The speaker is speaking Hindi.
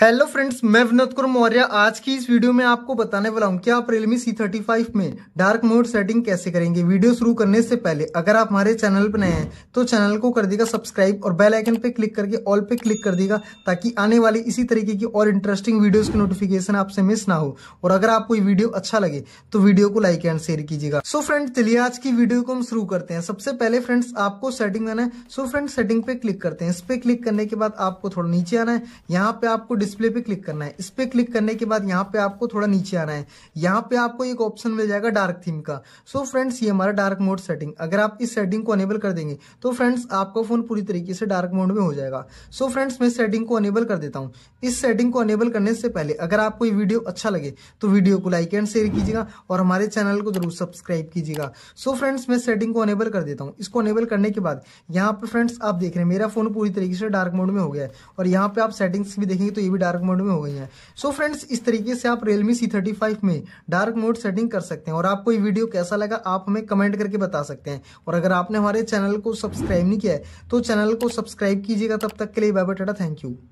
हेलो फ्रेंड्स मैं विनोद कुर मौर्य आज की इस वीडियो में आपको बताने वाला हूँ कि आप रियलमी सी थर्टी फाइव में डार्क मोड सेटिंग कैसे करेंगे वीडियो शुरू करने से पहले अगर आप हमारे चैनल पर नए हैं तो चैनल को कर देगा सब्सक्राइब और बेल आइकन पे क्लिक करके ऑल पे क्लिक कर देगा ताकि आने वाली इसी तरीके की और इंटरेस्टिंग वीडियोज की नोटिफिकेशन आपसे मिस ना हो और अगर आपको ये वीडियो अच्छा लगे तो वीडियो को लाइक एंड शेयर कीजिएगा सो फ्रेंड चलिए आज की वीडियो को हम शुरू करते हैं सबसे पहले फ्रेंड्स आपको सेटिंग आना है सो फ्रेंड सेटिंग पे क्लिक करते हैं इस पे क्लिक करने के बाद आपको थोड़ा नीचे आना है यहाँ पे आपको डिस्प्ले पे क्लिक करना है इस पर क्लिक करने के बाद यहाँ पे आपको थोड़ा नीचे आना है यहाँ पे आपको एक ऑप्शन मिल जाएगा डार्क थीम का सो so फ्रेंड्स ये हमारा डार्क मोड सेटिंग अगर आप इस सेटिंग को अनेबल कर देंगे तो फ्रेंड्स आपका फोन पूरी तरीके से डार्क मोड में हो जाएगा सो so फ्रेंड्स मैं सेटिंग को अनेबल कर देता हूँ इस सेटिंग को अनेबल करने से पहले अगर आपको ये वीडियो अच्छा लगे तो वीडियो को लाइक एंड शेयर कीजिएगा और हमारे चैनल को जरूर सब्सक्राइब कीजिएगा सो फ्रेंड्स मैं सेटिंग को अनेबल कर देता हूँ इसको अनेबल करने के बाद यहाँ पे फ्रेंड्स आप देख रहे हैं मेरा फोन पूरी तरीके से डार्क मोड में हो गया है और यहाँ पे आप सेटिंग्स भी देखेंगे तो ये भी डार्क मोड में हो गई हैं सो फ्रेंड्स इस तरीके से आप रियलमी सी थर्टी फाइव में डार्क मोड सेटिंग कर सकते हैं और आपको ये वीडियो कैसा लगा आप हमें कमेंट करके बता सकते हैं और अगर आपने हमारे चैनल को सब्सक्राइब नहीं किया है तो चैनल को सब्सक्राइब कीजिएगा तब तक के लिए bye bye tata thank you